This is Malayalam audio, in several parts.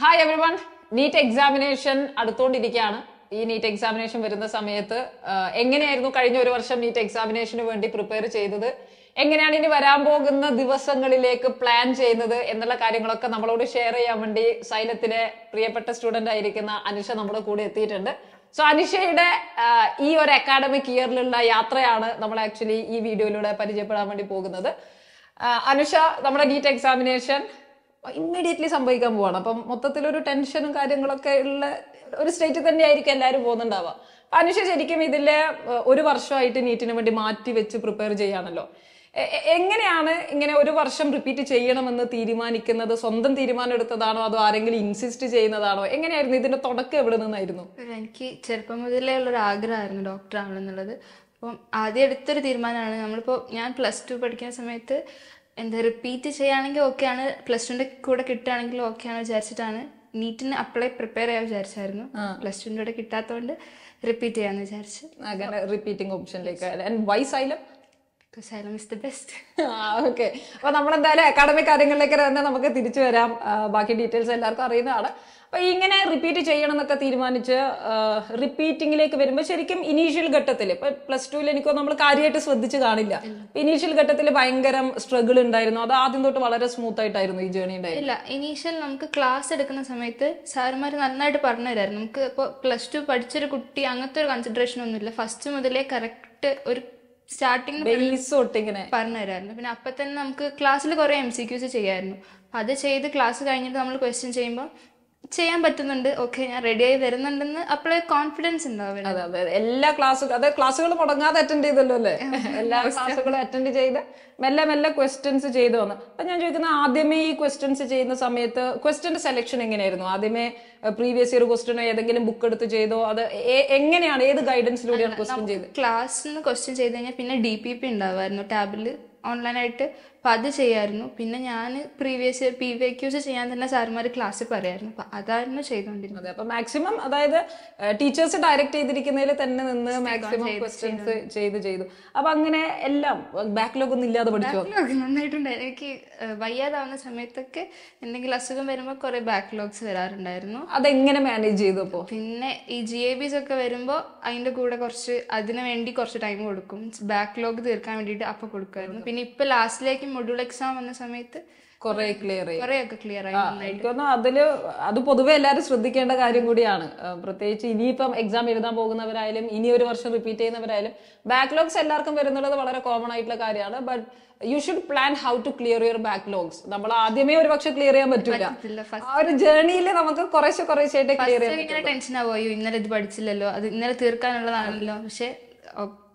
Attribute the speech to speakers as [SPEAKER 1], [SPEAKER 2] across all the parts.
[SPEAKER 1] hi everyone NEET examination അടുത്തോണ്ടിരിക്കുകയാണ് ഈ നീറ്റ് എക്സാമിനേഷൻ വരുന്ന സമയത്ത് എങ്ങനെയായിരുന്നു കഴിഞ്ഞ ഒരു വർഷം നീറ്റ് എക്സാമിനേഷന് വേണ്ടി പ്രിപ്പയർ ചെയ്തത് എങ്ങനെയാണ് ഇനി വരാൻ പോകുന്ന ദിവസങ്ങളിലേക്ക് പ്ലാൻ ചെയ്യുന്നത് എന്നുള്ള കാര്യങ്ങളൊക്കെ നമ്മളോട് ഷെയർ ചെയ്യാൻ വേണ്ടി സൈലത്തിലെ പ്രിയപ്പെട്ട സ്റ്റുഡന്റ് ആയിരിക്കുന്ന അനുഷ നമ്മുടെ കൂടെ എത്തിയിട്ടുണ്ട് സോ അനുഷയുടെ ഈ ഒരു അക്കാഡമിക് ഇയറിലുള്ള യാത്രയാണ് നമ്മൾ ആക്ച്വലി ഈ വീഡിയോയിലൂടെ പരിചയപ്പെടാൻ വേണ്ടി പോകുന്നത് അനുഷ നമ്മുടെ നീറ്റ് എക്സാമിനേഷൻ ഇമ്മീഡിയറ്റ്ലി സംഭവിക്കാൻ പോവാണ് അപ്പം മൊത്തത്തിലൊരു ടെൻഷനും കാര്യങ്ങളൊക്കെ ഉള്ള ഒരു സ്റ്റേറ്റിൽ തന്നെ ആയിരിക്കും എല്ലാവരും പോകുന്നുണ്ടാവുക അപ്പൊ അനുഷ ശരിക്കും ഇതിലെ ഒരു വർഷമായിട്ട് നീറ്റിന് വേണ്ടി മാറ്റി വെച്ച് പ്രിപ്പയർ ചെയ്യാണല്ലോ എങ്ങനെയാണ് ഇങ്ങനെ ഒരു വർഷം റിപ്പീറ്റ് ചെയ്യണമെന്ന് തീരുമാനിക്കുന്നത് സ്വന്തം തീരുമാനം എടുത്തതാണോ അതോ ആരെങ്കിലും
[SPEAKER 2] ഇൻസിസ്റ്റ് ചെയ്യുന്നതാണോ എങ്ങനെയായിരുന്നു ഇതിന്റെ തുടക്കം എവിടെ നിന്നായിരുന്നു എനിക്ക് ചെറുപ്പം മുതലേ ഉള്ള ഒരു ആഗ്രഹമായിരുന്നു ഡോക്ടർ എന്നുള്ളത് അപ്പം ആദ്യം എടുത്തൊരു തീരുമാനമാണ് നമ്മളിപ്പോൾ ഞാൻ പ്ലസ് ടു പഠിക്കുന്ന സമയത്ത് എന്താ റിപ്പീറ്റ് ചെയ്യുകയാണെങ്കിൽ ഓക്കെയാണ് പ്ലസ് ടുൻ്റെ കൂടെ കിട്ടുകയാണെങ്കിൽ ഓക്കെയാണ് വിചാരിച്ചിട്ടാണ് നീറ്റിന് അപ്ലൈ പ്രിപ്പയർ ചെയ്യാൻ വിചാരിച്ചായിരുന്നു പ്ലസ് ടുൻ്റെ കൂടെ കിട്ടാത്തതുകൊണ്ട് റിപ്പീറ്റ് ചെയ്യാന്ന് വിചാരിച്ചു അങ്ങനെ റിപ്പീറ്റിംഗ് ഓപ്ഷനിലേക്ക് വൈ സൈലം സൈലം
[SPEAKER 1] അക്കാഡമിക് കാര്യങ്ങളിലേക്ക് തന്നെ നമുക്ക് തിരിച്ചു വരാം ബാക്കി ഡീറ്റെയിൽസ് എല്ലാവർക്കും അറിയുന്നതാണ് അപ്പോൾ ഇങ്ങനെ റിപ്പീറ്റ് ചെയ്യണം എന്നൊക്കെ തീരുമാനിച്ച് റിപ്പീറ്റിങ്ങിലേക്ക് വരുമ്പോൾ ശരിക്കും ഇനീഷ്യൽ ഘട്ടത്തിൽ ഇപ്പൊ പ്ലസ് ടുവിൽ എനിക്കോ നമ്മൾ കാര്യമായിട്ട് ശ്രദ്ധിച്ച് കാണില്ല ഇനീഷ്യൽ ഘട്ടത്തിൽ ഭയങ്കര സ്ട്രഗിൾ ഉണ്ടായിരുന്നു അത് ആദ്യം തൊട്ട് വളരെ സ്മൂത്ത് ആയിട്ടായിരുന്നു ഈ ജേണി ഇല്ല
[SPEAKER 2] ഇനീഷ്യൽ നമുക്ക് ക്ലാസ് എടുക്കുന്ന സമയത്ത് സാറുമാർ നന്നായിട്ട് പറഞ്ഞു തരായിരുന്നു നമുക്ക് ഇപ്പോൾ പ്ലസ് ടു പഠിച്ചൊരു കുട്ടി അങ്ങനത്തെ ഒരു കൺസിഡറേഷൻ ഒന്നുമില്ല ഫസ്റ്റ് മുതലേ കറക്റ്റ് ഒരു സ്റ്റാർട്ടിങ് പറഞ്ഞു തരായിരുന്നു പിന്നെ അപ്പൊ തന്നെ നമുക്ക് ക്ലാസ്സിൽ കുറേ എം സി ക്യൂസ് ചെയ്യായിരുന്നു അത് ചെയ്ത് ക്ലാസ് കഴിഞ്ഞിട്ട് നമ്മൾ ക്വസ്റ്റ്യൻ ചെയ്യുമ്പോൾ ചെയ്യാൻ പറ്റുന്നുണ്ട് ഓക്കെ ഞാൻ റെഡിയായി വരുന്നുണ്ടെന്ന് അപ്പോഴേ കോൺഫിഡൻസ് ഉണ്ടാവും അതെ അതെ എല്ലാ ക്ലാസ്സുകളും അതെ ക്ലാസ്സുകൾ മുടങ്ങാതെ അറ്റൻഡ് ചെയ്തല്ലോ അല്ലേ എല്ലാ ക്ലാസ്സുകളും അറ്റൻഡ് ചെയ്ത് മെല്ലെ
[SPEAKER 1] മെല്ലെ ക്വസ്റ്റ്യൻസ് ചെയ്തു വന്നു അപ്പൊ ഞാൻ ചോദിക്കുന്ന ആദ്യമേ ഈ ക്വസ്റ്റ്യൻസ് ചെയ്യുന്ന സമയത്ത് ക്വസ്റ്റ്യന്റെ സെലക്ഷൻ
[SPEAKER 2] എങ്ങനെയായിരുന്നു ആദ്യമേ പ്രീവിയസ് ഇയർ ക്വസ്റ്റ്യനോ ഏതെങ്കിലും ബുക്ക് എടുത്ത് ചെയ്തോ അത് എങ്ങനെയാണ് ഏത് ഗൈഡൻസിലൂടെയാണ് ക്വസ്റ്റ്യൻ ചെയ്ത് ക്ലാസ്സിൽ നിന്ന് ക്വസ്റ്റ്യൻ ചെയ്ത് കഴിഞ്ഞാൽ പിന്നെ ഡി പി പി ഉണ്ടാവുമായിരുന്നു ടാബിൽ ഓൺലൈനായിട്ട് അപ്പം അത് ചെയ്യായിരുന്നു പിന്നെ ഞാൻ പ്രീവിയസ് പി വി ക്യൂസ് ചെയ്യാൻ തന്നെ സാർമാർ ക്ലാസ്സിൽ പറയായിരുന്നു അപ്പം അതായിരുന്നു ചെയ്തുകൊണ്ടിരുന്നത് അപ്പം മാക്സിമം അതായത് ടീച്ചേഴ്സ് ഡയറക്റ്റ് ചെയ്തിരിക്കുന്നതിൽ തന്നെ
[SPEAKER 1] നിന്ന് മാക്സിമം ക്വസ്റ്റ്യൻസ് ചെയ്ത് ചെയ്തു അപ്പം അങ്ങനെ എല്ലാം ബാക്ക്ലോഗ് ഒന്നും ഇല്ലാതെ പഠിച്ചു
[SPEAKER 2] നന്നായിട്ടുണ്ട് എനിക്ക് വയ്യാതാവുന്ന സമയത്തൊക്കെ എന്തെങ്കിലും അസുഖം വരുമ്പോൾ കുറേ ബാക്ക്ലോഗ്സ് വരാറുണ്ടായിരുന്നു അതെങ്ങനെ മാനേജ് ചെയ്തു അപ്പോൾ പിന്നെ ഈ ജി എ ബിസ് ഒക്കെ വരുമ്പോൾ അതിൻ്റെ കൂടെ കുറച്ച് അതിനു വേണ്ടി കുറച്ച് ടൈം കൊടുക്കും ബാക്ക്ലോഗ് തീർക്കാൻ വേണ്ടിയിട്ട് അപ്പോൾ കൊടുക്കുമായിരുന്നു പിന്നെ ഇപ്പം ലാസ്റ്റിലേക്ക് മൊഡ്യൂൾ എക്സാം വന്ന സമയത്ത് കൊറേ ക്ലിയർ ചെയ്യും കുറെയൊക്കെ ക്ലിയർ ആയി നന്നായിട്ട് എനിക്ക് തോന്നുന്നു അതില്
[SPEAKER 1] അത് പൊതുവെ എല്ലാവരും ശ്രദ്ധിക്കേണ്ട കാര്യം കൂടിയാണ് പ്രത്യേകിച്ച് ഇനിയിപ്പം എക്സാം എഴുതാൻ പോകുന്നവരായാലും ഇനി ഒരു വർഷം റിപ്പീറ്റ് ചെയ്യുന്നവരായാലും ബാക്ക്ലോഗ്സ് എല്ലാവർക്കും വരുന്നുള്ളത് വളരെ കോമൺ ആയിട്ടുള്ള കാര്യമാണ് but you
[SPEAKER 2] should plan how to clear your backlogs നമ്മൾ ആദ്യമേ ഒരു പക്ഷെ ക്ലിയർ ചെയ്യാൻ പറ്റില്ല ആ ഒരു ജേർണിയിൽ നമുക്ക് കുറേശ്ശെ കുറേശ്ശായിട്ട് ക്ലിയർ ചെയ്യാൻ ടെൻഷൻ ആവുമോ ഇന്നലെ ഇത് പഠിച്ചില്ലല്ലോ അത് ഇന്നലെ തീർക്കാനുള്ളതാണല്ലോ പക്ഷെ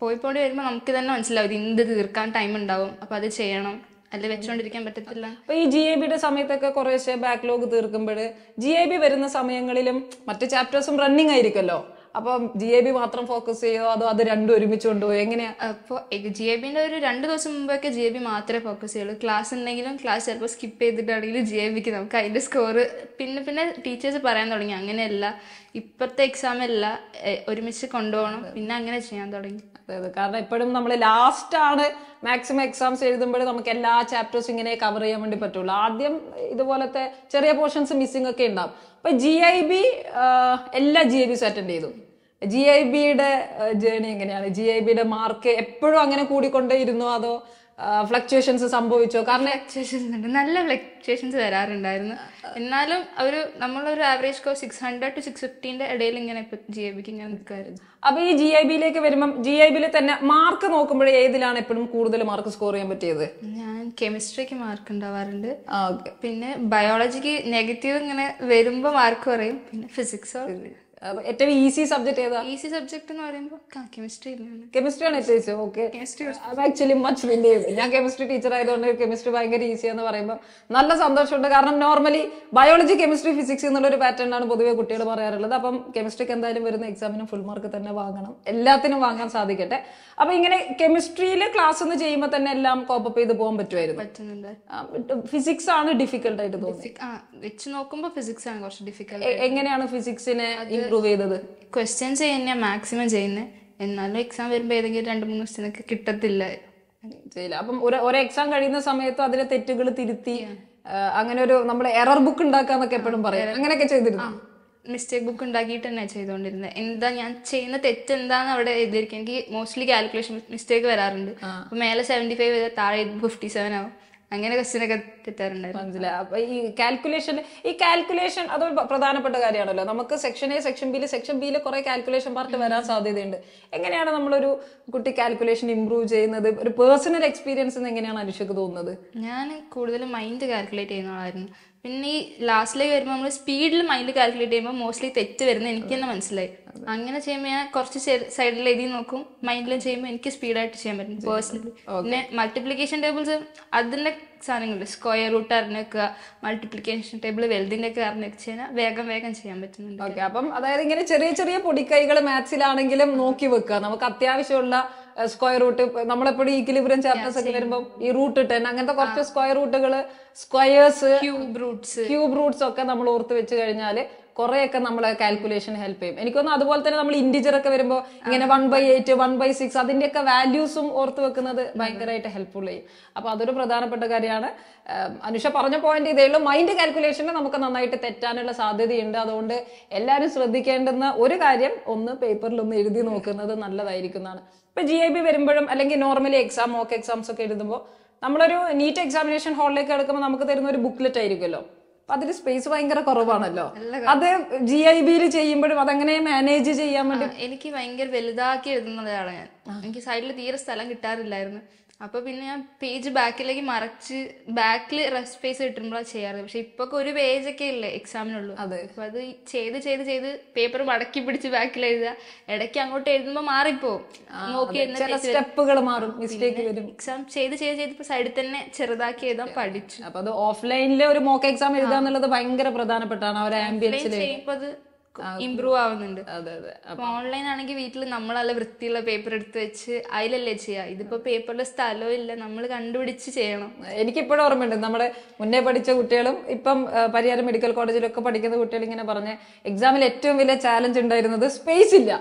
[SPEAKER 2] പോയി പോയി വരുമ്പോൾ നമുക്ക് തന്നെ മനസ്സിലാവും ഇത് തീർക്കാൻ ടൈം ഉണ്ടാവും അപ്പൊ അത് ചെയ്യണം അല്ല വെച്ചോണ്ടിരിക്കാൻ പറ്റത്തില്ല അപ്പൊ ഈ ജി ഐ ബിയുടെ സമയത്തൊക്കെ കുറേശ്ശെ ബാക്ക്ലോഗ് തീർക്കുമ്പോൾ
[SPEAKER 1] ജി ഐ ബി വരുന്ന സമയങ്ങളിലും മറ്റു ചാപ്റ്റേഴ്സും റണ്ണിങ് ആയിരിക്കുമല്ലോ അപ്പൊ ജി എ ബി മാത്രം ഫോക്കസ്
[SPEAKER 2] ചെയ്യോ അതോ അത് രണ്ടും ഒരുമിച്ച് കൊണ്ടുപോയോ എങ്ങനെയാ അപ്പോൾ ജി എ ബിന്റെ ഒരു രണ്ട് ദിവസം മുമ്പൊക്കെ ജി എ ബി മാത്രമേ ഫോക്കസ് ചെയ്യുള്ളൂ ക്ലാസ് ഉണ്ടെങ്കിലും ക്ലാസ് ചിലപ്പോൾ സ്കിപ്പ് ചെയ്തിട്ടാണെങ്കിലും ജി എ ബിക്ക് നമുക്ക് അതിന്റെ സ്കോർ പിന്നെ പിന്നെ ടീച്ചേഴ്സ് പറയാൻ തുടങ്ങി അങ്ങനെയല്ല ഇപ്പോഴത്തെ എക്സാം അല്ല ഒരുമിച്ച് കൊണ്ടുപോകണം പിന്നെ അങ്ങനെ ചെയ്യാൻ തുടങ്ങി അതെ അതെ കാരണം എപ്പോഴും നമ്മൾ ലാസ്റ്റ് ആണ് മാക്സിമം എക്സാംസ് എഴുതുമ്പോൾ
[SPEAKER 1] നമുക്ക് എല്ലാ ചാപ്റ്റേഴ്സും ഇങ്ങനെ കവർ ചെയ്യാൻ വേണ്ടി പറ്റുള്ളൂ ആദ്യം ഇതുപോലത്തെ ചെറിയ പോർഷൻസ് മിസ്സിംഗ് ഒക്കെ ഉണ്ടാവും അപ്പൊ ജി ഐ ബി എല്ലാ ജി ഐ ബിസും അറ്റൻഡ് ചെയ്തു ജി ഐ ബിയുടെ ജേണി എങ്ങനെയാണ് ജി ഐ ബിയുടെ മാർക്ക് എപ്പോഴും അങ്ങനെ കൂടിക്കൊണ്ടേ ഇരുന്നു അതോ ഫ്ലക്ച്വേഷൻസ്
[SPEAKER 2] സംഭവിച്ചോ കാരണം നല്ല ഫ്ലക്ച്വേഷൻസ് വരാറുണ്ടായിരുന്നു എന്നാലും ഒരു നമ്മളൊരു ആവറേജ് കോ സിക്സ് ഹൺഡ്രഡ് ടു സിക്സ് ഫിഫ്റ്റീൻ്റെ ഇടയിൽ ഇങ്ങനെ ഇപ്പം ജി ഐ ബിക്ക് ഇങ്ങനെ നിൽക്കുമായിരുന്നു അപ്പോൾ
[SPEAKER 1] ഈ ജി ഐ ബിയിലേക്ക് വരുമ്പം ജി ഐ ബിയിൽ തന്നെ മാർക്ക് നോക്കുമ്പോൾ ഏതിലാണ് എപ്പോഴും കൂടുതൽ മാർക്ക് സ്കോർ ചെയ്യാൻ പറ്റിയത്
[SPEAKER 2] ഞാൻ കെമിസ്ട്രിക്ക് മാർക്ക് ഉണ്ടാവാറുണ്ട് പിന്നെ ബയോളജിക്ക് നെഗറ്റീവ് ഇങ്ങനെ വരുമ്പോൾ മാർക്ക് കുറയും പിന്നെ ഫിസിക്സോ ഏറ്റവും ഈസി സബ്ജക്ട് ഏതാ ഈസി സബ്ജക്ട് എന്ന് പറയുമ്പോൾ
[SPEAKER 1] കെമിസ്ട്രി കെമിസ്ട്രി ആണ് ഏറ്റവും ഈസി ഓക്കെ അത് ആക്ച്വലി മച്ച് വലിയ ഞാൻ കെമിസ്ട്രി ടീച്ചർ ആയതുകൊണ്ട് കെമിസ്ട്രി ഭയങ്കര ഈസി എന്ന് പറയുമ്പോൾ നല്ല സന്തോഷമുണ്ട് കാരണം നോർമലി ബയോളജി കെമിസ്ട്രി ഫിസിക്സ് എന്നുള്ള ഒരു പാറ്റേൺ ആണ് പൊതുവെ കുട്ടികൾ പറയാറുള്ളത് അപ്പം കെമിസ്ട്രിക്ക് എന്തായാലും വരുന്ന എക്സാമിന് ഫുൾ മാർക്ക് തന്നെ വാങ്ങണം എല്ലാത്തിനും വാങ്ങാൻ സാധിക്കട്ടെ അപ്പൊ ഇങ്ങനെ കെമിസ്ട്രിയിൽ ക്ലാസ് ഒന്ന് ചെയ്യുമ്പോൾ തന്നെ എല്ലാം കോപ്പപ്പ് ചെയ്ത് പോകാൻ
[SPEAKER 2] പറ്റുമായിരുന്നു ഫിസിക്സ് ആണ് ഡിഫിക്കൽട്ടായിട്ട് ആയിട്ട് വെച്ച് നോക്കുമ്പോൾ ഫിസിക്സ് ആണ് കുറച്ച് ഡിഫിക്കൽ എങ്ങനെയാണ് ഫിസിക്സിനെ ഇമ്പ്രൂവ് ചെയ്തത് ക്വസ്റ്റ്യൻസ് തന്നെ മാക്സിമം ചെയ്യുന്നത് എന്നാലും എക്സാം വരുമ്പോൾ ഏതെങ്കിലും രണ്ട് മൂന്ന് ക്വസ്റ്റ്യനൊക്കെ കിട്ടത്തില്ല ചെയ്യില്ല അപ്പം ഒരു ഒരു എക്സാം കഴിയുന്ന സമയത്ത് അതിലെ തെറ്റുകൾ തിരുത്തി അങ്ങനെ ഒരു നമ്മൾ എറർ ബുക്ക് ഉണ്ടാക്കാന്നൊക്കെ എപ്പോഴും പറയാം അങ്ങനെയൊക്കെ ചെയ്തിരുന്നു മിസ്റ്റേക്ക് ബുക്ക് ഉണ്ടാക്കിയിട്ട് തന്നെ ചെയ്തുകൊണ്ടിരുന്നത് എന്താ ഞാൻ ചെയ്യുന്ന തെറ്റ് എന്താന്ന് അവിടെ എഴുതിയിരിക്കും എനിക്ക് മോസ്റ്റ്ലി കാൽക്കുലേഷൻ മിസ്റ്റേക്ക് വരാറുണ്ട് മേലെ സെവന്റി ഫൈവ് താഴെ ഫിഫ്റ്റി സെവൻ ആവും അങ്ങനെ ക്വസ്റ്റ്യൻ ഒക്കെ തെറ്റാറുണ്ടായിരുന്നു മനസ്സിലായി അപ്പൊ ഈ കാൽക്കുലേഷൻ ഈ കാൽക്കുലേഷൻ
[SPEAKER 1] അത് പ്രധാനപ്പെട്ട കാര്യമാണല്ലോ നമുക്ക് സെക്ഷൻ എ സെക്ഷൻ ബിയിൽ സെക്ഷൻ ബിയിൽ കുറെ കാൽക്കുലേഷൻ പാർട്ട് വരാൻ സാധ്യതയുണ്ട്
[SPEAKER 2] എങ്ങനെയാണ് നമ്മളൊരു കുട്ടി കാൽക്കുലേഷൻ ഇമ്പ്രൂവ് ചെയ്യുന്നത് ഒരു പേഴ്സണൽ എക്സ്പീരിയൻസ് എങ്ങനെയാണ് അനുഷക്ക് തോന്നുന്നത് ഞാൻ കൂടുതലും മൈൻഡ് കാൽക്കുലേറ്റ് ചെയ്യുന്ന ആളായിരുന്നു പിന്നെ ഈ ലാസ്റ്റിലേക്ക് വരുമ്പോൾ നമ്മൾ സ്പീഡിൽ മൈൻഡ് കാൽക്കുലേറ്റ് ചെയ്യുമ്പോൾ മോസ്റ്റ്ലി തെറ്റ് വരുന്നത് എനിക്ക് തന്നെ മനസ്സിലായി അങ്ങനെ ചെയ്യുമ്പോൾ ഞാൻ കുറച്ച് സൈഡിൽ എഴുതി നോക്കും മൈൻഡിലും ചെയ്യുമ്പോൾ എനിക്ക് സ്പീഡായിട്ട് ചെയ്യാൻ പറ്റും പേഴ്സണലി പിന്നെ മൾട്ടിപ്ലിക്കേഷൻ ടേബിൾസ് അതിൻ്റെ സാധനങ്ങളിൽ സ്ക്വയർ റൂട്ട് അറിഞ്ഞൊക്കെ മൾട്ടിപ്ലിക്കേഷൻ ടേബിൾ വെൽതിൻ്റെ ഒക്കെ അറിഞ്ഞൊക്കെ ചെയ്യാൻ വേഗം വേഗം ചെയ്യാൻ പറ്റുന്നുണ്ട് ഓക്കെ അപ്പം
[SPEAKER 1] അതായത് ഇങ്ങനെ ചെറിയ ചെറിയ പൊടിക്കൈകൾ മാത്സിലാണെങ്കിലും നോക്കി വെക്കുക നമുക്ക് അത്യാവശ്യമുള്ള സ്ക്വയർ റൂട്ട് നമ്മളെപ്പോഴും ഈക്വിലിബ്രിയം ചാപ്റ്റേഴ്സ് ഒക്കെ വരുമ്പോൾ ഈ റൂട്ട് ടെൻ അങ്ങനത്തെ കുറച്ച് സ്ക്വയർ റൂട്ടുകൾ squares cube roots cube roots ഒക്കെ നമ്മൾ ഓർത്ത് വെച്ച് കഴിഞ്ഞാൽ കുറെയൊക്കെ നമ്മൾ കാൽക്കുലേഷൻ ഹെൽപ്പ് ചെയ്യും എനിക്കൊന്ന് അതുപോലെ തന്നെ നമ്മൾ ഇൻഡിജർ ഒക്കെ വരുമ്പോൾ ഇങ്ങനെ one by eight one by six അതിന്റെയൊക്കെ വാല്യൂസും ഓർത്ത് വെക്കുന്നത് ഭയങ്കരമായിട്ട് ഹെൽപ്ഫുൾ ചെയ്യും അപ്പൊ അതൊരു പ്രധാനപ്പെട്ട കാര്യമാണ് അനുഷ പറഞ്ഞ പോയിന്റ് ഇതേ ഉള്ളൂ മൈൻഡ് കാൽക്കുലേഷന് നമുക്ക് നന്നായിട്ട് തെറ്റാനുള്ള സാധ്യതയുണ്ട് അതുകൊണ്ട് എല്ലാവരും ശ്രദ്ധിക്കേണ്ടുന്ന ഒരു കാര്യം ഒന്ന് പേപ്പറിൽ ഒന്ന് എഴുതി നോക്കുന്നത് നല്ലതായിരിക്കുന്നതാണ് ഇപ്പൊ ജി ഐ ബി വരുമ്പോഴും അല്ലെങ്കിൽ നോർമലി എക്സാം മോക്ക് എക്സാംസ് ഒക്കെ എഴുതുമ്പോൾ നമ്മളൊരു നീറ്റ് എക്സാമിനേഷൻ ഹാളിലേക്ക് എടുക്കുമ്പോൾ നമുക്ക് തരുന്ന ഒരു ബുക്ക്ലെറ്റ് ആയിരിക്കുമല്ലോ അപ്പൊ അതിൽ സ്പേസ് ഭയങ്കര കുറവാണല്ലോ
[SPEAKER 2] അത് ജി ഐ ബിയിൽ ചെയ്യുമ്പോഴും അതെങ്ങനെ മാനേജ് ചെയ്യാൻ വേണ്ടി എനിക്ക് ഭയങ്കര വലുതാക്കി എഴുതുന്ന ഞാൻ എനിക്ക് സൈഡിൽ തീരെ സ്ഥലം കിട്ടാറില്ലായിരുന്നു അപ്പോൾ പിന്നെ ഞാൻ പേജ് ബാക്കിലേക്ക് മറച്ച് ബാക്കിൽ റെസ്റ്റ് സ്പേസ് കിട്ടുമ്പോഴാണ് ചെയ്യാറ് പക്ഷെ ഇപ്പൊ ഒരു പേജൊക്കെ ഇല്ലേ എക്സാമിനുള്ളൂ അപ്പൊ അത് ചെയ്ത് ചെയ്ത് ചെയ്ത് പേപ്പർ മടക്കി പിടിച്ച് ബാക്കിൽ എഴുതുക ഇടയ്ക്ക് അങ്ങോട്ട് എഴുതുമ്പോൾ മാറിപ്പോവും സ്റ്റെപ്പുകൾ മാറും മിസ്റ്റേക്ക് വരും എക്സാം ചെയ്ത് ചെയ്ത് ചെയ്ത് ഇപ്പൊ സൈഡിൽ
[SPEAKER 1] തന്നെ ചെറുതാക്കി എഴുതാൻ പഠിച്ചു അപ്പൊ അത് ഓഫ്ലൈനിലെ ഒരു മോക്ക് എക്സാം എഴുതാന്നുള്ളത് ഭയങ്കര പ്രധാനപ്പെട്ടാണ് ആ ആംബിയൻസിൽ
[SPEAKER 2] ഇമ്പ്രൂവ് ആവുന്നുണ്ട് അപ്പൊ ഓൺലൈൻ ആണെങ്കിൽ വീട്ടിൽ നമ്മളല്ല വൃത്തിയുള്ള പേപ്പർ എടുത്ത് വെച്ച് അതിലല്ലേ ചെയ്യുക ഇതിപ്പോ പേപ്പറിലെ സ്ഥലവും ഇല്ല നമ്മൾ കണ്ടുപിടിച്ച് ചെയ്യണം എനിക്കിപ്പോഴും ഓർമ്മയുണ്ട് നമ്മുടെ മുന്നേ പഠിച്ച കുട്ടികളും ഇപ്പം പരിയാരം മെഡിക്കൽ കോളേജിലൊക്കെ പഠിക്കുന്ന
[SPEAKER 1] കുട്ടികൾ ഇങ്ങനെ പറഞ്ഞ എക്സാമിൽ ഏറ്റവും വലിയ ചാലഞ്ച് ഉണ്ടായിരുന്നത് സ്പേസ് ഇല്ല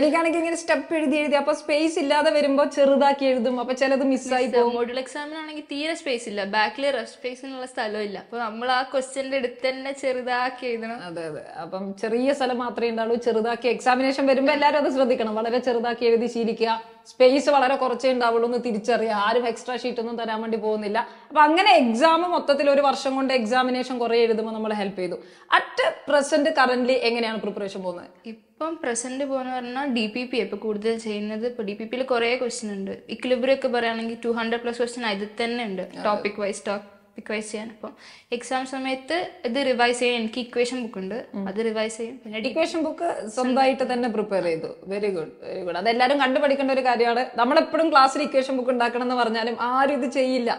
[SPEAKER 1] എനിക്കാണെങ്കിൽ ഇങ്ങനെ
[SPEAKER 2] സ്റ്റെപ്പ് എഴുതി എഴുതി അപ്പൊ സ്പേസ് ഇല്ലാതെ വരുമ്പോ ചെറുതാക്കി എഴുതും അപ്പൊ ചിലത് മിസ്സായി പോകും മോഡ്യൂൾ എക്സാമിനാണെങ്കിൽ തീരെ സ്പേസ് ഇല്ല ബാക്കിൽ റെസ്റ്റ് സ്പേസിനുള്ള സ്ഥലവും ഇല്ല അപ്പൊ നമ്മൾ ആ ക്വസ്റ്റ്യൻ്റെ അടുത്ത് തന്നെ ചെറുതാക്കി എഴുതണം അതെ അതെ അപ്പം ചെറിയ വലിയ സ്ഥലം മാത്രമേ ഉണ്ടാവുള്ളൂ ചെറുതാക്കി എക്സാമിനേഷൻ വരുമ്പോൾ എല്ലാവരും അത് ശ്രദ്ധിക്കണം വളരെ
[SPEAKER 1] ചെറുതാക്കി എഴുതി ശീലിക്കുക സ്പേസ് വളരെ കുറച്ചേ ഉണ്ടാവുള്ളൂ എന്ന് തിരിച്ചറിയുക ആരും എക്സ്ട്രാ ഷീറ്റ് ഒന്നും തരാൻ വേണ്ടി പോകുന്നില്ല അപ്പൊ അങ്ങനെ എക്സാം മൊത്തത്തിൽ ഒരു വർഷം കൊണ്ട് എക്സാമിനേഷൻ കുറെ എഴുതുമ്പോൾ നമ്മൾ ഹെൽപ്പ് ചെയ്തു അറ്റ് പ്രസന്റ് കറന്റ് എങ്ങനെയാണ് പ്രിപ്പറേഷൻ പോകുന്നത്
[SPEAKER 2] ഇപ്പം പ്രസന്റ് പോകുന്ന പറഞ്ഞാൽ ഡി പി പി ഇപ്പൊ കൂടുതൽ ചെയ്യുന്നത് ഇപ്പൊ ഡി പി പിയിൽ കുറെ ക്വസ്റ്റ്യൻ ഉണ്ട് ഇക്ലിബ്രിയൊക്കെ പറയുകയാണെങ്കിൽ ടു ഹൺഡ്രഡ് പ്ലസ് ക്വസ്റ്റ്യൻ അതിൽ തന്നെ ഉണ്ട് ടോപ്പിക് വൈസ് ടോപ്പ് റിവൈസ് ചെയ്യാൻ അപ്പൊ എക്സാം സമയത്ത് ഇത് റിവൈസ് ചെയ്യാൻ എനിക്ക് ഇക്വേഷൻ ബുക്ക് ഉണ്ട് അത് റിവൈസ് ചെയ്യും പിന്നെ ഇക്വേഷൻ ബുക്ക് സ്വന്തമായിട്ട് തന്നെ പ്രിപ്പയർ ചെയ്തു വെരി ഗുഡ് വെരി
[SPEAKER 1] ഗുഡ് അതെല്ലാവരും കണ്ടുപഠിക്കേണ്ട ഒരു കാര്യമാണ് നമ്മളെപ്പോഴും ക്ലാസ്സിൽ ഇക്വേഷൻ ബുക്ക് ഉണ്ടാക്കണം എന്ന് പറഞ്ഞാലും ആരും ഇത് ചെയ്യില്ല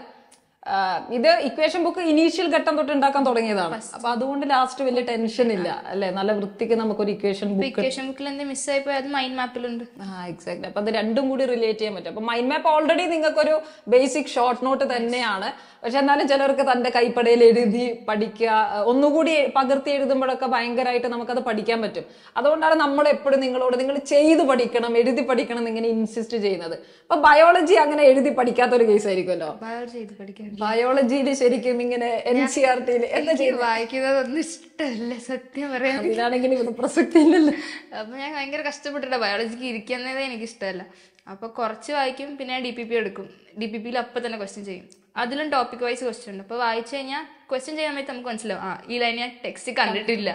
[SPEAKER 1] ഇത് ഇക്വേഷൻ ബുക്ക് ഇനീഷ്യൽ ഘട്ടം തൊട്ട് ഉണ്ടാക്കാൻ തുടങ്ങിയതാണ് അപ്പൊ അതുകൊണ്ട് ലാസ്റ്റ് വലിയ ടെൻഷൻ ഇല്ല അല്ലെ നല്ല വൃത്തിക്ക് നമുക്ക് ഒരു ഇക്വേഷൻ ബുക്ക് ഇക്വേഷൻ ബുക്കിൽ എന്ത് മൈൻഡ് മാപ്പിലുണ്ട് ആ എക്സാക്ട് അപ്പൊ അത് രണ്ടും കൂടി റിലേറ്റ് ചെയ്യാൻ പറ്റും അപ്പൊ മൈൻഡ് മാപ്പ് ഓൾറെഡി നിങ്ങൾക്കൊരു ബേസിക് ഷോർട്ട് നോട്ട് തന്നെയാണ് പക്ഷെ എന്നാലും ചിലർക്ക് തന്റെ കൈപ്പടയിൽ എഴുതി പഠിക്കുക ഒന്നുകൂടി പകർത്തി എഴുതുമ്പോഴൊക്കെ ഭയങ്കരമായിട്ട് നമുക്കത് പഠിക്കാൻ പറ്റും അതുകൊണ്ടാണ് നമ്മൾ എപ്പോഴും നിങ്ങളോട് നിങ്ങൾ ചെയ്ത് പഠിക്കണം എഴുതി പഠിക്കണം എന്നിങ്ങനെ ഇൻസിസ്റ്റ് ചെയ്യുന്നത് അപ്പൊ ബയോളജി അങ്ങനെ എഴുതി പഠിക്കാത്ത ഒരു കേസ് ആയിരിക്കുമല്ലോ
[SPEAKER 2] ബയോളജി എഴുതി പഠിക്കാൻ ബയോളജിയിൽ ശരിക്കും ഇങ്ങനെ എൻ സി ആർ ടിയിൽ എനിക്ക് വായിക്കുന്നത് ഒന്നും ഇഷ്ടമല്ല സത്യം പറയാം പ്രസക്തി ഇല്ലല്ലോ അപ്പൊ ഞാൻ ഭയങ്കര കഷ്ടപ്പെട്ടിട്ട് ബയോളജിക്ക് ഇരിക്കുന്നതേ എനിക്ക് ഇഷ്ടമല്ല അപ്പൊ കുറച്ച് വായിക്കും പിന്നെ ഡി പി പി എടുക്കും ഡി പി പിയിൽ അപ്പൊ തന്നെ ക്വസ്റ്റ്യൻ ചെയ്യും അതിലും ടോപ്പിക് വൈസ് ക്വസ്റ്റ്യൻ ഉണ്ട് അപ്പൊ വായിച്ചു കഴിഞ്ഞാൽ ക്വസ്റ്റ്യൻ ചെയ്യാൻ വേണ്ടി നമുക്ക് മനസ്സിലാവും ആ ഈ ലൈൻ ഞാൻ ടെക്സ്റ്റ് കണ്ടിട്ടില്ല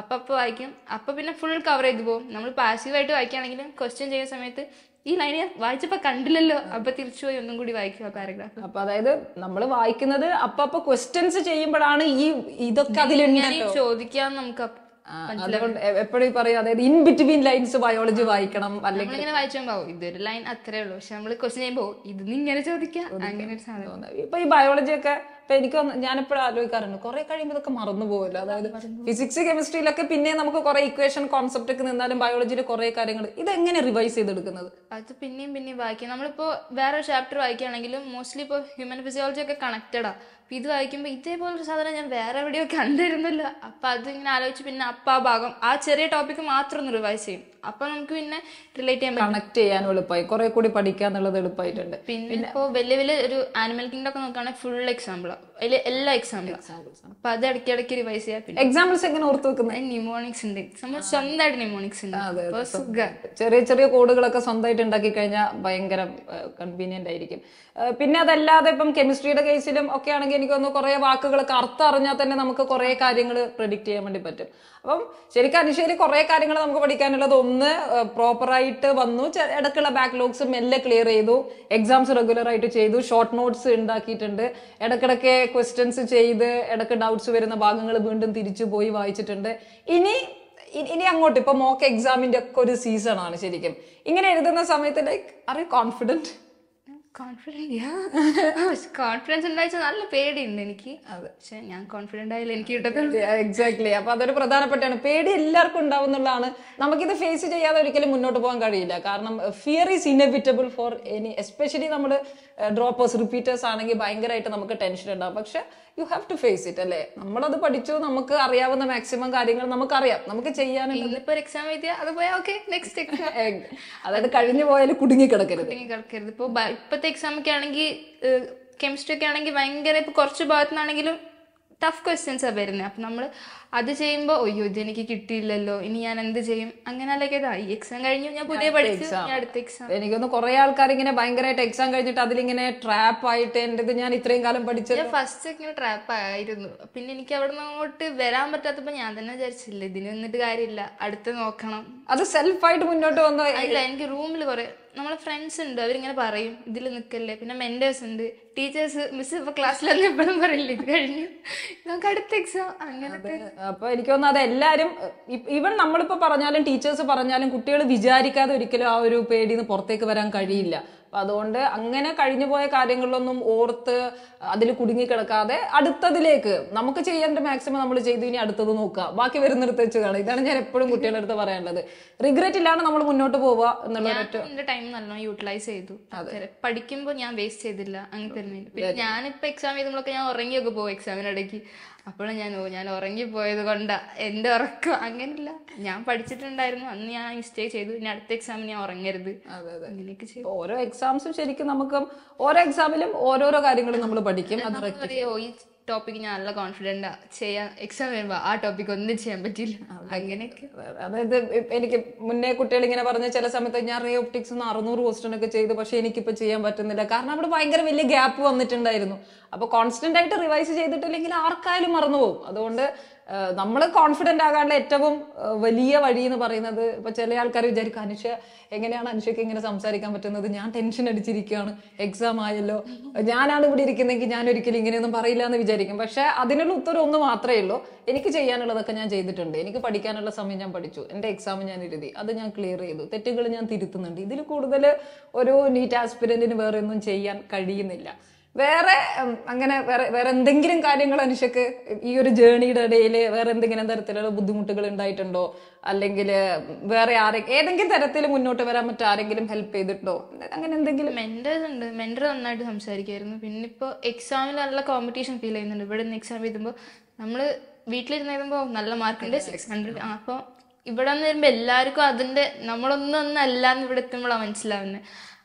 [SPEAKER 2] അപ്പൊ അപ്പൊ വായിക്കും അപ്പൊ പിന്നെ ഫുൾ കവർ ചെയ്ത് പോകും നമ്മൾ പാസീവായിട്ട് വായിക്കുകയാണെങ്കിലും ക്വസ്റ്റ്യൻ ചെയ്യുന്ന സമയത്ത് ഈ ലൈൻ വായിച്ചപ്പോ കണ്ടില്ലല്ലോ അപ്പൊ തിരിച്ചുപോയി ഒന്നും കൂടി വായിക്കുക പാരഗ്രാഫ് അപ്പൊ അതായത് നമ്മൾ വായിക്കുന്നത് അപ്പൊ അപ്പൊ ക്വസ്റ്റ്യൻസ് ചെയ്യുമ്പോഴാണ് ഈ ഇതൊക്കെ അതിൽ ചോദിക്കാൻ നമുക്ക് അതുകൊണ്ട്
[SPEAKER 1] എപ്പോഴും പറയും അതായത് ഇൻ ബിറ്റ്വീൻ ലൈൻസ് ബയോളജി വായിക്കണം അല്ലെങ്കിൽ ഇങ്ങനെ
[SPEAKER 2] വായിച്ചാൽ ഇതൊരു ലൈൻ അത്രേ ഉള്ളൂ പക്ഷെ നമ്മൾ ക്വസ്റ്റ്യൻ ചെയ്യുമ്പോൾ ഇത് ഇങ്ങനെ ചോദിക്കാം അങ്ങനെ ഒരു സാധനം ഇപ്പൊ
[SPEAKER 1] ഈ ബയോളജി ഒക്കെ ഇപ്പൊ എനിക്ക് ഞാനെപ്പോഴും ആലോചിക്കാറുണ്ട് കുറെ കഴിയുമ്പോൾ ഇതൊക്കെ മറന്നു പോകുമല്ലോ അതായത് ഫിസിക്സ് കെമിസ്ട്രിയിലൊക്കെ പിന്നെ നമുക്ക് കുറെ ഇക്വേഷൻ കോൺസെപ്റ്റ് ഒക്കെ നിന്നാലും ബയോളജിയിലെ കുറെ കാര്യങ്ങൾ ഇത് എങ്ങനെ റിവൈസ് ചെയ്തെടുക്കുന്നത്
[SPEAKER 2] അത് പിന്നെയും പിന്നെയും വായിക്കാം നമ്മളിപ്പോ വേറെ ചാപ്റ്റർ വായിക്കുകയാണെങ്കിലും മോസ്റ്റ്ലി ഇപ്പോൾ ഹ്യൂമൻ ഫിസിയോളജി ഒക്കെ കണക്റ്റഡാ ഇത് വായിക്കുമ്പോൾ ഇതേപോലൊരു സാധനം ഞാൻ വേറെ എവിടെയോ കണ്ടിരുന്നില്ല അപ്പൊ അത് ഇങ്ങനെ ആലോചിച്ച് പിന്നെ അപ്പ ആ ഭാഗം ആ ചെറിയ ടോപ്പിക് മാത്രം ഒന്ന് റിവൈസ് ചെയ്യും അപ്പൊ നമുക്ക് പിന്നെ റിലേറ്റ് ചെയ്യാൻ
[SPEAKER 1] കണക്ട് ചെയ്യാൻ എളുപ്പമായി കുറെ കൂടി പഠിക്കാന്നുള്ളത് എളുപ്പമായിട്ടുണ്ട് പിന്നെ ഇപ്പോൾ
[SPEAKER 2] വലിയ വലിയ ഒരു ആനിമൽ കിങ്ഡം ഒക്കെ നോക്കുകയാണെങ്കിൽ ഫുൾ എക്സാമ്പിൾ എല്ലാ എക്സാമ്പിളും അത് ഇടയ്ക്ക് റിവൈസ് ചെയ്യാം പിന്നെ എക്സാമ്പിൾസ് എങ്ങനെ ഓർത്ത് വെക്കുന്നത് ന്യൂമോണിക്സ് ഉണ്ട് നമ്മൾ സ്വന്തമായിട്ട് ന്യൂമോണിക്സ് ഉണ്ട് ചെറിയ ചെറിയ കോഡുകളൊക്കെ
[SPEAKER 1] സ്വന്തമായിട്ട് ഉണ്ടാക്കി കഴിഞ്ഞാൽ ഭയങ്കര കൺവീനിയന്റ് ആയിരിക്കും പിന്നെ അതല്ലാതെ ഇപ്പം കെമിസ്ട്രിയുടെ കേസിലും ഒക്കെ ആണെങ്കിൽ എനിക്ക് തോന്നുന്നു കുറെ വാക്കുകളൊക്കെ അർത്ഥം അറിഞ്ഞാൽ തന്നെ നമുക്ക് കുറെ കാര്യങ്ങൾ പ്രെഡിക്റ്റ് ചെയ്യാൻ വേണ്ടി പറ്റും അപ്പം ശരിക്കും അനുശേരി കുറെ കാര്യങ്ങൾ നമുക്ക് പഠിക്കാനുള്ളത് ഒന്ന് പ്രോപ്പറായിട്ട് വന്നു ഇടയ്ക്കുള്ള ബാക്ക്ലോഗ്സ് മെല്ലെ ക്ലിയർ ചെയ്തു എക്സാംസ് റെഗുലർ ആയിട്ട് ചെയ്തു ഷോർട്ട് നോട്ട്സ് ഉണ്ടാക്കിയിട്ടുണ്ട് ഇടയ്ക്കിടയ്ക്ക് ഇടയ്ക്ക് ക്വസ്റ്റ്യൻസ് ചെയ്ത് ഇടയ്ക്ക് ഡൗട്ട്സ് വരുന്ന ഭാഗങ്ങൾ വീണ്ടും തിരിച്ചു പോയി വായിച്ചിട്ടുണ്ട് ഇനി ഇനി അങ്ങോട്ട് ഇപ്പൊ മോക്ക് എക്സാമിന്റെ ഒക്കെ ഒരു സീസൺ ആണ് ശരിക്കും ഇങ്ങനെ
[SPEAKER 2] എഴുതുന്ന സമയത്ത് like are you confident confident പക്ഷെ കോൺഫിഡൻസ് എന്താ വെച്ചാൽ നല്ല പേടിയുണ്ട് എനിക്ക് അതെ പക്ഷെ ഞാൻ കോൺഫിഡന്റ് ആയാലും എനിക്ക് കിട്ടത്തുള്ളൂ എക്സാക്ട്ലി അപ്പൊ അതൊരു
[SPEAKER 1] പ്രധാനപ്പെട്ടാണ് പേടി എല്ലാവർക്കും ഉണ്ടാവുന്നുള്ളതാണ് നമുക്കിത് ഫേസ് ചെയ്യാതെ ഒരിക്കലും മുന്നോട്ട് പോകാൻ കഴിയില്ല കാരണം fear is inevitable for any especially നമ്മൾ ഡ്രോപ്പേഴ്സ് റിപ്പീറ്റേഴ്സ് ആണെങ്കിൽ ഭയങ്കരമായിട്ട് നമുക്ക് ടെൻഷൻ ഉണ്ടാവും പക്ഷെ you have to face it അല്ലേ നമ്മളത് പഠിച്ചു നമുക്ക് അറിയാവുന്ന മാക്സിമം
[SPEAKER 2] കാര്യങ്ങൾ നമുക്കറിയാം നമുക്ക് ചെയ്യാനുണ്ട് ഇപ്പോൾ ഒരു എക്സാം അത് പോയാൽ ഓക്കെ നെക്സ്റ്റ് എക്സാം അതായത് കഴിഞ്ഞു പോയാൽ കുടുങ്ങി കിടക്കരുത് കുടുങ്ങി കിടക്കരുത് ഇപ്പോൾ ഇപ്പോഴത്തെ എക്സാം ഒക്കെ ആണെങ്കിൽ കെമിസ്ട്രി ഒക്കെ ആണെങ്കിൽ ഭയങ്കര ഇപ്പോൾ കുറച്ച് ഭാഗത്തു നിന്നാണെങ്കിലും ടഫ് ക്വസ്റ്റ്യൻസാണ് വരുന്നത് അപ്പം നമ്മൾ അത് ചെയ്യുമ്പോൾ അയ്യോ എനിക്ക് കിട്ടിയില്ലല്ലോ ഇനി ഞാൻ എന്ത് ചെയ്യും അങ്ങനെയൊക്കെ ഇതാ ഈ എക്സാം കഴിഞ്ഞു ഞാൻ പുതിയ പഠിച്ചു അടുത്ത എക്സാം എനിക്കൊന്ന് കുറെ ആൾക്കാർ ഇങ്ങനെ ഭയങ്കരമായിട്ട് എക്സാം കഴിഞ്ഞിട്ട് അതിലിങ്ങനെ ട്രാപ്പ് ആയിട്ട് എൻ്റെ ഞാൻ ഇത്രയും
[SPEAKER 1] കാലം പഠിച്ചു ഞാൻ
[SPEAKER 2] ഫസ്റ്റ് ഇങ്ങനെ ട്രാപ്പ് ആയിരുന്നു പിന്നെ എനിക്ക് അവിടെ നിന്ന് അങ്ങോട്ട് വരാൻ പറ്റാത്തപ്പോൾ ഞാൻ തന്നെ വിചാരിച്ചില്ല ഇതിന് നിന്നിട്ട് കാര്യമില്ല അടുത്ത് നോക്കണം അത് സെൽഫായിട്ട് മുന്നോട്ട് വന്നു അല്ല എനിക്ക് റൂമിൽ കുറെ നമ്മളെ ഫ്രണ്ട്സ് ഉണ്ട് അവരിങ്ങനെ പറയും ഇതിൽ നിൽക്കല്ലേ പിന്നെ മെൻറ്റേഴ്സ് ഉണ്ട് ടീച്ചേഴ്സ് മിസ് ഇപ്പൊ ക്ലാസ്സിലൊന്നും എപ്പോഴും പറയില്ല ഇത് കഴിഞ്ഞു നമുക്ക് അടുത്ത എക്സാം അങ്ങനത്തെ അപ്പൊ എനിക്ക് തോന്നുന്നു
[SPEAKER 1] അത് എല്ലാരും ഇവൻ നമ്മളിപ്പോ പറഞ്ഞാലും ടീച്ചേഴ്സ് പറഞ്ഞാലും കുട്ടികൾ വിചാരിക്കാതെ ഒരിക്കലും ആ ഒരു പേടിന്ന് പുറത്തേക്ക് വരാൻ കഴിയില്ല അപ്പൊ അതുകൊണ്ട് അങ്ങനെ കഴിഞ്ഞു പോയ കാര്യങ്ങളിലൊന്നും ഓർത്ത് അതിൽ കുടുങ്ങിക്കിടക്കാതെ അടുത്തതിലേക്ക് നമുക്ക് ചെയ്യേണ്ട മാക്സിമം നമ്മൾ ചെയ്തു ഇനി അടുത്തത് നോക്കുക ബാക്കി വരുന്നിടത്ത് വെച്ച് കാണുക ഇതാണ് ഞാൻ എപ്പോഴും കുട്ടികളുടെ അടുത്ത് പറയാനുള്ളത് റിഗ്രറ്റ് ഇല്ലാണ്ട് നമ്മൾ മുന്നോട്ട് പോവുക എന്നുള്ള
[SPEAKER 2] ടൈം നല്ലോണം യൂട്ടിലൈസ് ചെയ്തു പഠിക്കുമ്പോൾ ഞാൻ വേസ്റ്റ് ചെയ്തില്ല അങ്ങനെ തന്നെ ഞാനിപ്പോ എക്സാം എഴുതുമ്പോഴൊക്കെ ഞാൻ ഉറങ്ങിയൊക്കെ പോകും എക്സാമിനിടയ്ക്ക് അപ്പോഴും ഞാൻ ഞാൻ ഉറങ്ങിപ്പോയത് കൊണ്ടാ എൻ്റെ ഉറക്കം അങ്ങനെയല്ല ഞാൻ പഠിച്ചിട്ടുണ്ടായിരുന്നു അന്ന് ഞാൻ മിസ്റ്റേക്ക് ചെയ്തു ഇനി അടുത്ത എക്സാമിന് ഞാൻ ഉറങ്ങരുത് അങ്ങനെയൊക്കെ ഓരോ എക്സാംസും ശരിക്കും നമുക്ക് ഓരോ എക്സാമിലും ഓരോരോ കാര്യങ്ങളും നമ്മൾ പഠിക്കും അത് ടോപ്പിക്ക് ഞാൻ നല്ല കോൺഫിഡൻ്റ് ചെയ്യാൻ എക്സാം വരുമ്പോൾ ആ ടോപ്പിക് ഒന്നും ചെയ്യാൻ പറ്റില്ല അങ്ങനെയൊക്കെ അതായത് എനിക്ക് മുന്നേ കുട്ടികൾ ഇങ്ങനെ പറഞ്ഞ ചില സമയത്ത് ഞാൻ റേ
[SPEAKER 1] ഒപ്റ്റിക്സ് അറുന്നൂറ് ക്വസ്റ്റ്യനൊക്കെ ചെയ്തു പക്ഷേ എനിക്കിപ്പോൾ ചെയ്യാൻ പറ്റുന്നില്ല കാരണം അവിടെ ഭയങ്കര വലിയ ഗ്യാപ്പ് വന്നിട്ടുണ്ടായിരുന്നു അപ്പോൾ കോൺസ്റ്റന്റ് ആയിട്ട് റിവൈസ് ചെയ്തിട്ടില്ലെങ്കിൽ ആർക്കായാലും മറന്നു പോകും അതുകൊണ്ട് നമ്മൾ കോൺഫിഡൻ്റ് ആകാനുള്ള ഏറ്റവും വലിയ വഴി എന്ന് പറയുന്നത് ഇപ്പൊ ചില ആൾക്കാർ വിചാരിക്കും അനുഷ എങ്ങനെയാണ് അനുഷയ്ക്ക് ഇങ്ങനെ സംസാരിക്കാൻ പറ്റുന്നത് ഞാൻ ടെൻഷൻ അടിച്ചിരിക്കുകയാണ് എക്സാം ആയല്ലോ ഞാനാണ് ഇവിടെ ഇരിക്കുന്നതെങ്കിൽ ഞാൻ ഒരിക്കലും ഇങ്ങനെയൊന്നും പറയില്ല എന്ന് വിചാരിക്കും പക്ഷെ അതിനുള്ള ഉത്തരം ഒന്ന് മാത്രമേ ഉള്ളൂ എനിക്ക് ചെയ്യാനുള്ളതൊക്കെ ഞാൻ ചെയ്തിട്ടുണ്ട് എനിക്ക് പഠിക്കാനുള്ള സമയം ഞാൻ പഠിച്ചു എൻ്റെ എക്സാം ഞാൻ എഴുതി അത് ഞാൻ ക്ലിയർ ചെയ്തു തെറ്റുകൾ ഞാൻ തിരുത്തുന്നുണ്ട് ഇതിൽ കൂടുതൽ ഒരു നീറ്റ് ആസ്പിരൻറ്റിന് വേറെ ഒന്നും ചെയ്യാൻ കഴിയുന്നില്ല വേറെ അങ്ങനെ വേറെ വേറെ എന്തെങ്കിലും കാര്യങ്ങൾ അനുഷക്ക് ഈ ഒരു ജേണിയുടെ ഇടയിൽ വേറെ എന്തെങ്കിലും തരത്തിലുള്ള ബുദ്ധിമുട്ടുകൾ ഉണ്ടായിട്ടുണ്ടോ അല്ലെങ്കിൽ വേറെ ആരെ ഏതെങ്കിലും തരത്തിൽ മുന്നോട്ട് വരാൻ പറ്റും ആരെങ്കിലും ഹെൽപ്പ് ചെയ്തിട്ടുണ്ടോ
[SPEAKER 2] അങ്ങനെ എന്തെങ്കിലും മെന്റേഴ്സ് ഉണ്ട് മെന്റർ നന്നായിട്ട് സംസാരിക്കായിരുന്നു പിന്നെ ഇപ്പോൾ എക്സാമിൽ നല്ല കോമ്പറ്റീഷൻ ഫീൽ ചെയ്യുന്നുണ്ട് ഇവിടെ നിന്ന് എക്സാം എഴുതുമ്പോൾ നമ്മൾ വീട്ടിലിരുന്ന് എഴുതുമ്പോൾ നല്ല മാർക്ക് ഉണ്ട് സിക്സ് ഹൺഡ്രഡ് അപ്പോൾ ഇവിടെ നിന്ന് വരുമ്പോൾ എല്ലാവർക്കും അതിൻ്റെ നമ്മളൊന്നും ഒന്നല്ല എന്ന് ഇവിടെ എത്തുമ്പോഴാണ് മനസ്സിലാവുന്നത്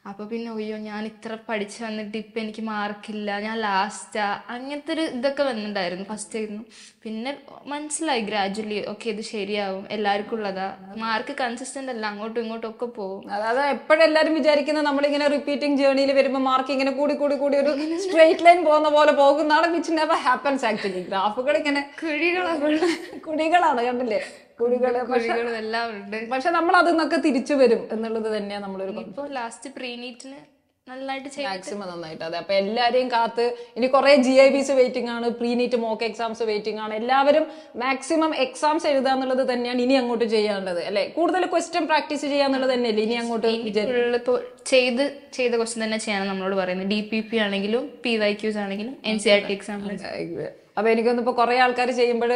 [SPEAKER 2] അപ്പോൾ പിന്നെ ഒയ്യോ ഞാൻ ഇത്ര പഠിച്ച് വന്നിട്ട് ഇപ്പൊ എനിക്ക് മാർക്കില്ല ഞാൻ ലാസ്റ്റാ അങ്ങനത്തെ ഒരു ഇതൊക്കെ വന്നിട്ടുണ്ടായിരുന്നു ഫസ്റ്റ് ആയിരുന്നു പിന്നെ മനസ്സിലായി ഗ്രാജുവലി ഓക്കെ ഇത് ശരിയാവും എല്ലാവർക്കും ഉള്ളതാ മാർക്ക് കൺസിസ്റ്റന്റ് അല്ല അങ്ങോട്ടും ഇങ്ങോട്ടും ഒക്കെ പോകും അതായത് എല്ലാരും വിചാരിക്കുന്നത് നമ്മളിങ്ങനെ റിപ്പീറ്റിംഗ് ജേർണിയിൽ വരുമ്പോൾ മാർക്ക് ഇങ്ങനെ കൂടി കൂടി കൂടി ഒരു സ്ട്രേറ്റ് ലൈൻ പോകുന്ന
[SPEAKER 1] പോലെ പോകുന്നതാണ് നെവർ ഹാപ്പൻസ് ആക്ച്വലി ഗ്രാഫുകൾ ഇങ്ങനെ കുഴികളാണ് കുഴികളാണ് കണ്ടില്ലേ പക്ഷെ നമ്മൾ അതിന്നൊക്കെ തിരിച്ചു വരും എന്നുള്ളത് തന്നെയാ നമ്മളൊരു
[SPEAKER 2] ലാസ്റ്റ് മാക്സിമം നന്നായിട്ട് അതെ അപ്പൊ എല്ലാരെയും കാത്ത് ഇനി
[SPEAKER 1] കുറെ ജി ഐ ബിസ് വെയിറ്റിംഗ് ആണ് പ്രീനീറ്റ് മോക്ക് എക്സാംസ് വെയിറ്റിംഗ് ആണ് എല്ലാവരും മാക്സിമം എക്സാംസ്
[SPEAKER 2] എഴുതുക എന്നുള്ളത് തന്നെയാണ് ഇനി അങ്ങോട്ട് ചെയ്യാനുള്ളത് അല്ലെ കൂടുതൽ ക്വസ്റ്റ്യൻ പ്രാക്ടീസ് ചെയ്യാന്നുള്ളത് തന്നെയല്ലേ ഇനി അങ്ങോട്ട് ചെയ്ത് ചെയ്ത ക്വസ്റ്റ്യൻ തന്നെ ചെയ്യാൻ നമ്മളോട് പറയുന്നത് ഡി പി പി ആണെങ്കിലും പി വൈ ക്യൂസ് ആണെങ്കിലും എൻ സി ടി എക്സാം അപ്പൊ എനിക്കൊന്നും ഇപ്പൊ കുറെ ആൾക്കാർ ചെയ്യുമ്പോൾ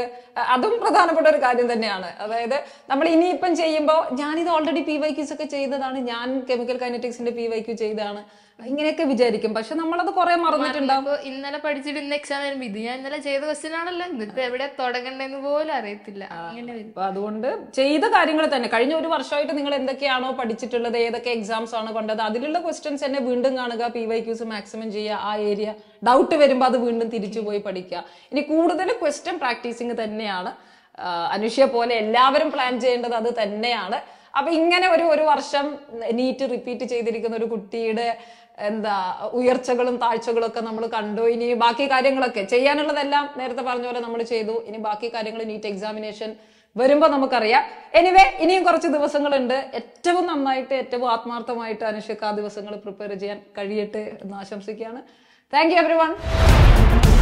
[SPEAKER 2] അതും പ്രധാനപ്പെട്ട ഒരു
[SPEAKER 1] കാര്യം തന്നെയാണ് അതായത് നമ്മൾ ഇനിയിപ്പം ചെയ്യുമ്പോൾ ഞാനിത് ഓൾറെഡി പി വൈ ഒക്കെ ചെയ്തതാണ് ഞാൻ
[SPEAKER 2] കെമിക്കൽ കൈനറ്റിക്സിന്റെ പി വൈ ചെയ്തതാണ് ഇങ്ങനെയൊക്കെ വിചാരിക്കും പക്ഷെ നമ്മളത് കുറെ മറന്നിട്ടുണ്ടാവും ഇന്നലെ പഠിച്ചിട്ട് ഇന്ന് എക്സാം വരുമ്പോ ഇത് ഞാൻ ഇന്നലെ ചെയ്ത ക്വസ്റ്റ്യൻ ആണല്ലോ ഇന്നിപ്പോ എവിടെ തുടങ്ങണ്ടെന്ന് പോലും അറിയത്തില്ല അതുകൊണ്ട്
[SPEAKER 1] ചെയ്ത കാര്യങ്ങൾ തന്നെ കഴിഞ്ഞ ഒരു വർഷമായിട്ട് നിങ്ങൾ എന്തൊക്കെയാണോ പഠിച്ചിട്ടുള്ളത് ഏതൊക്കെ എക്സാംസ് ആണ് കൊണ്ടത് അതിലുള്ള ക്വസ്റ്റ്യൻസ് തന്നെ വീണ്ടും കാണുക പി വൈ ക്യൂസ് മാക്സിമം ചെയ്യുക ആ ഏരിയ ഡൗട്ട് വരുമ്പോൾ അത് വീണ്ടും തിരിച്ചു പോയി പഠിക്കുക ഇനി കൂടുതൽ ക്വസ്റ്റ്യൻ പ്രാക്ടീസിങ് തന്നെയാണ് അനുഷ്യ പോലെ എല്ലാവരും പ്ലാൻ ചെയ്യേണ്ടത് അത് തന്നെയാണ് അപ്പൊ ഇങ്ങനെ ഒരു ഒരു വർഷം നീറ്റ് റിപ്പീറ്റ് ചെയ്തിരിക്കുന്ന ഒരു കുട്ടിയുടെ എന്താ ഉയർച്ചകളും താഴ്ചകളും ഒക്കെ നമ്മൾ കണ്ടു ഇനി ബാക്കി കാര്യങ്ങളൊക്കെ ചെയ്യാനുള്ളതെല്ലാം നേരത്തെ പറഞ്ഞ പോലെ നമ്മൾ ചെയ്തു ഇനി ബാക്കി കാര്യങ്ങൾ നീറ്റ് എക്സാമിനേഷൻ വരുമ്പോൾ നമുക്കറിയാം എനിവേ ഇനിയും കുറച്ച് ദിവസങ്ങളുണ്ട് ഏറ്റവും നന്നായിട്ട് ഏറ്റവും ആത്മാർത്ഥമായിട്ട് അനുഷക്ക് ആ ദിവസങ്ങൾ പ്രിപ്പയർ ചെയ്യാൻ കഴിയട്ടെ എന്ന് ആശംസിക്കുകയാണ് താങ്ക് യു എവറി വൺ